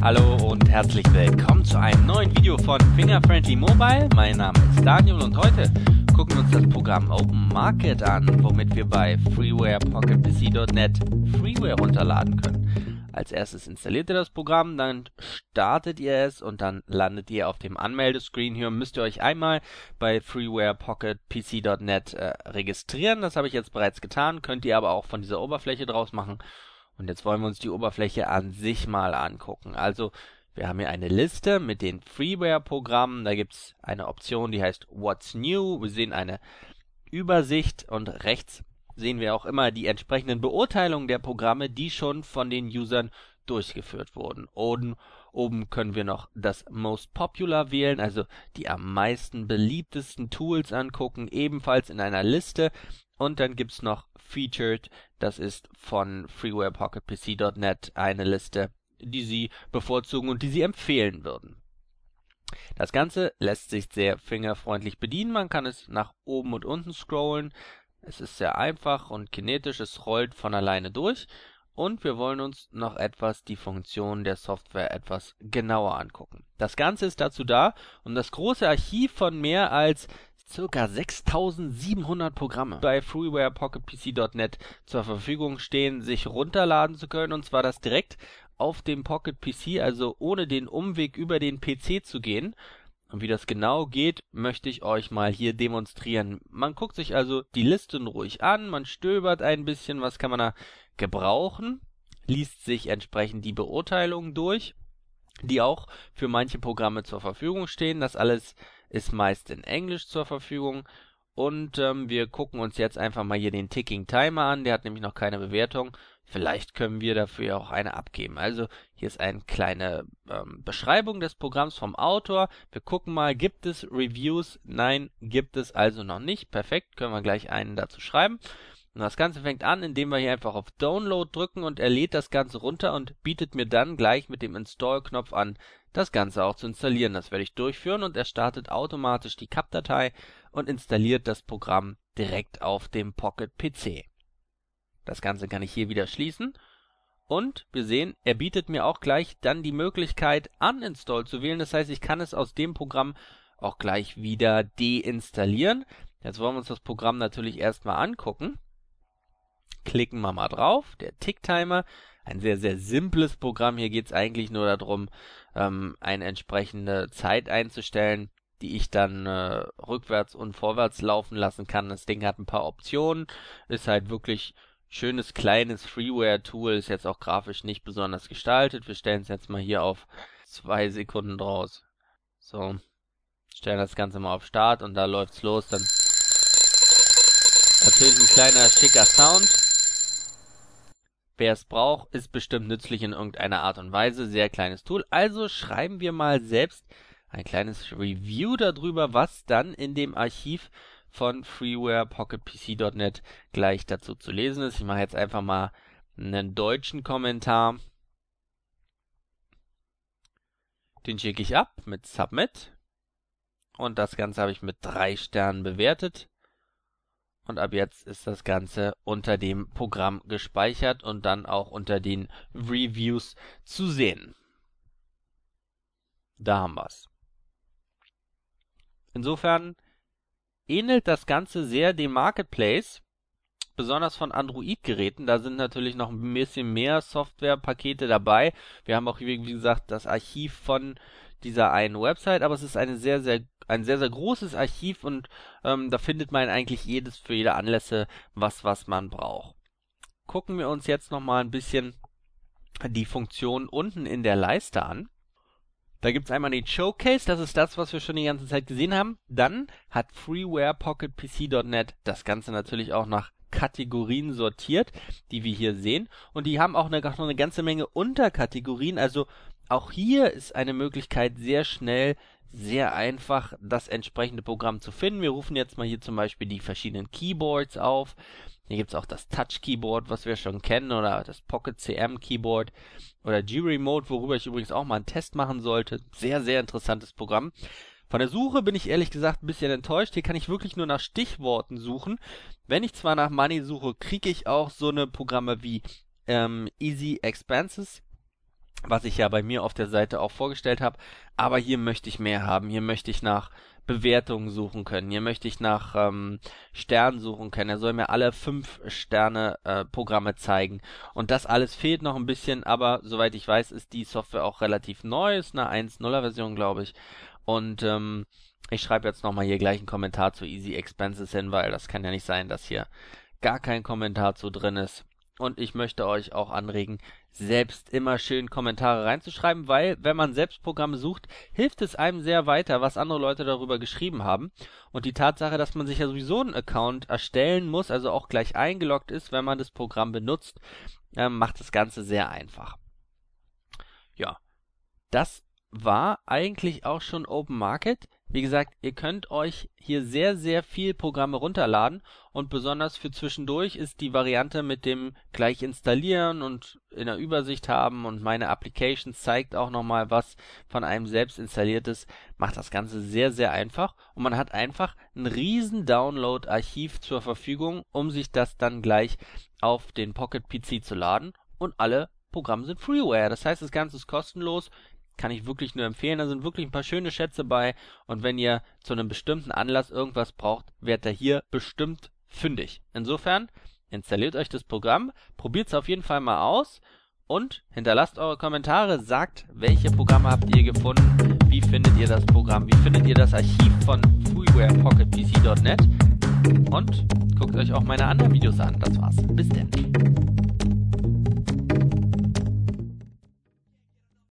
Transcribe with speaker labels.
Speaker 1: Hallo und herzlich willkommen zu einem neuen Video von Fingerfriendly Mobile. Mein Name ist Daniel und heute gucken wir uns das Programm Open Market an, womit wir bei Freeware PocketPC.net Freeware runterladen können. Als erstes installiert ihr das Programm, dann startet ihr es und dann landet ihr auf dem Anmeldescreen. Hier müsst ihr euch einmal bei freewarepocketpc.net äh, registrieren. Das habe ich jetzt bereits getan, könnt ihr aber auch von dieser Oberfläche draus machen und jetzt wollen wir uns die Oberfläche an sich mal angucken. Also wir haben hier eine Liste mit den Freeware-Programmen. Da gibt es eine Option, die heißt What's New. Wir sehen eine Übersicht und rechts sehen wir auch immer die entsprechenden Beurteilungen der Programme, die schon von den Usern durchgeführt wurden. Und oben können wir noch das Most Popular wählen, also die am meisten beliebtesten Tools angucken, ebenfalls in einer Liste, und dann gibt's noch Featured, das ist von freewarepocketpc.net eine Liste, die Sie bevorzugen und die Sie empfehlen würden. Das Ganze lässt sich sehr fingerfreundlich bedienen, man kann es nach oben und unten scrollen, es ist sehr einfach und kinetisch, es rollt von alleine durch und wir wollen uns noch etwas die Funktionen der Software etwas genauer angucken. Das Ganze ist dazu da, um das große Archiv von mehr als ca. 6700 Programme bei FreewarePocketPC.net zur Verfügung stehen, sich runterladen zu können, und zwar das direkt auf dem Pocket PC, also ohne den Umweg über den PC zu gehen. Und wie das genau geht, möchte ich euch mal hier demonstrieren. Man guckt sich also die Listen ruhig an, man stöbert ein bisschen, was kann man da gebrauchen, liest sich entsprechend die Beurteilungen durch, die auch für manche Programme zur Verfügung stehen. Das alles ist meist in Englisch zur Verfügung. Und ähm, wir gucken uns jetzt einfach mal hier den Ticking Timer an. Der hat nämlich noch keine Bewertung. Vielleicht können wir dafür ja auch eine abgeben. Also hier ist eine kleine ähm, Beschreibung des Programms vom Autor. Wir gucken mal, gibt es Reviews? Nein, gibt es also noch nicht. Perfekt, können wir gleich einen dazu schreiben. Und das Ganze fängt an, indem wir hier einfach auf Download drücken und er lädt das Ganze runter und bietet mir dann gleich mit dem Install-Knopf an, das Ganze auch zu installieren. Das werde ich durchführen und er startet automatisch die CAP-Datei und installiert das Programm direkt auf dem Pocket PC. Das Ganze kann ich hier wieder schließen und wir sehen, er bietet mir auch gleich dann die Möglichkeit Uninstall zu wählen. Das heißt, ich kann es aus dem Programm auch gleich wieder deinstallieren. Jetzt wollen wir uns das Programm natürlich erstmal angucken klicken wir mal drauf, der Tick-Timer. Ein sehr, sehr simples Programm. Hier geht es eigentlich nur darum, ähm, eine entsprechende Zeit einzustellen, die ich dann äh, rückwärts und vorwärts laufen lassen kann. Das Ding hat ein paar Optionen, ist halt wirklich schönes kleines Freeware-Tool, ist jetzt auch grafisch nicht besonders gestaltet. Wir stellen es jetzt mal hier auf zwei Sekunden draus. So, stellen das Ganze mal auf Start und da läuft's los. Dann natürlich ein kleiner schicker Sound. Wer es braucht, ist bestimmt nützlich in irgendeiner Art und Weise. Sehr kleines Tool. Also schreiben wir mal selbst ein kleines Review darüber, was dann in dem Archiv von freewarepocketpc.net gleich dazu zu lesen ist. Ich mache jetzt einfach mal einen deutschen Kommentar. Den schicke ich ab mit Submit. Und das Ganze habe ich mit drei Sternen bewertet und ab jetzt ist das Ganze unter dem Programm gespeichert und dann auch unter den Reviews zu sehen. Da haben wir's. Insofern ähnelt das Ganze sehr dem Marketplace besonders von Android-Geräten. Da sind natürlich noch ein bisschen mehr Softwarepakete dabei. Wir haben auch, wie gesagt, das Archiv von dieser einen Website, aber es ist eine sehr, sehr ein sehr, sehr großes Archiv und ähm, da findet man eigentlich jedes für jede Anlässe was, was man braucht. Gucken wir uns jetzt nochmal ein bisschen die Funktion unten in der Leiste an. Da gibt es einmal den Showcase, das ist das, was wir schon die ganze Zeit gesehen haben. Dann hat FreewarePocketPC.net das Ganze natürlich auch nach Kategorien sortiert, die wir hier sehen. Und die haben auch eine, noch eine ganze Menge Unterkategorien. Also auch hier ist eine Möglichkeit, sehr schnell, sehr einfach das entsprechende Programm zu finden. Wir rufen jetzt mal hier zum Beispiel die verschiedenen Keyboards auf. Hier gibt's auch das Touch Keyboard, was wir schon kennen, oder das Pocket CM Keyboard oder G-Remote, worüber ich übrigens auch mal einen Test machen sollte. Sehr, sehr interessantes Programm. Von der Suche bin ich ehrlich gesagt ein bisschen enttäuscht. Hier kann ich wirklich nur nach Stichworten suchen. Wenn ich zwar nach Money suche, kriege ich auch so eine Programme wie ähm, Easy Expenses, was ich ja bei mir auf der Seite auch vorgestellt habe. Aber hier möchte ich mehr haben. Hier möchte ich nach Bewertungen suchen können. Hier möchte ich nach ähm, Sternen suchen können. Er soll mir alle fünf Sterne äh, Programme zeigen. Und das alles fehlt noch ein bisschen, aber soweit ich weiß, ist die Software auch relativ neu, ist eine 1.0er Version, glaube ich. Und ähm, ich schreibe jetzt nochmal hier gleich einen Kommentar zu Easy Expenses hin, weil das kann ja nicht sein, dass hier gar kein Kommentar zu drin ist. Und ich möchte euch auch anregen, selbst immer schön Kommentare reinzuschreiben, weil wenn man selbst Programme sucht, hilft es einem sehr weiter, was andere Leute darüber geschrieben haben. Und die Tatsache, dass man sich ja sowieso einen Account erstellen muss, also auch gleich eingeloggt ist, wenn man das Programm benutzt, äh, macht das Ganze sehr einfach. Ja, das war eigentlich auch schon Open Market. Wie gesagt, ihr könnt euch hier sehr, sehr viel Programme runterladen und besonders für zwischendurch ist die Variante mit dem gleich installieren und in der Übersicht haben und meine Applications zeigt auch nochmal was von einem selbst installiert ist, macht das Ganze sehr, sehr einfach und man hat einfach ein riesen Download-Archiv zur Verfügung, um sich das dann gleich auf den Pocket PC zu laden und alle Programme sind Freeware. Das heißt, das Ganze ist kostenlos kann ich wirklich nur empfehlen. Da sind wirklich ein paar schöne Schätze bei und wenn ihr zu einem bestimmten Anlass irgendwas braucht, werdet ihr hier bestimmt fündig. Insofern installiert euch das Programm, probiert es auf jeden Fall mal aus und hinterlasst eure Kommentare, sagt, welche Programme habt ihr gefunden, wie findet ihr das Programm, wie findet ihr das Archiv von freewarepocketpc.net und guckt euch auch meine anderen Videos an. Das war's. Bis denn.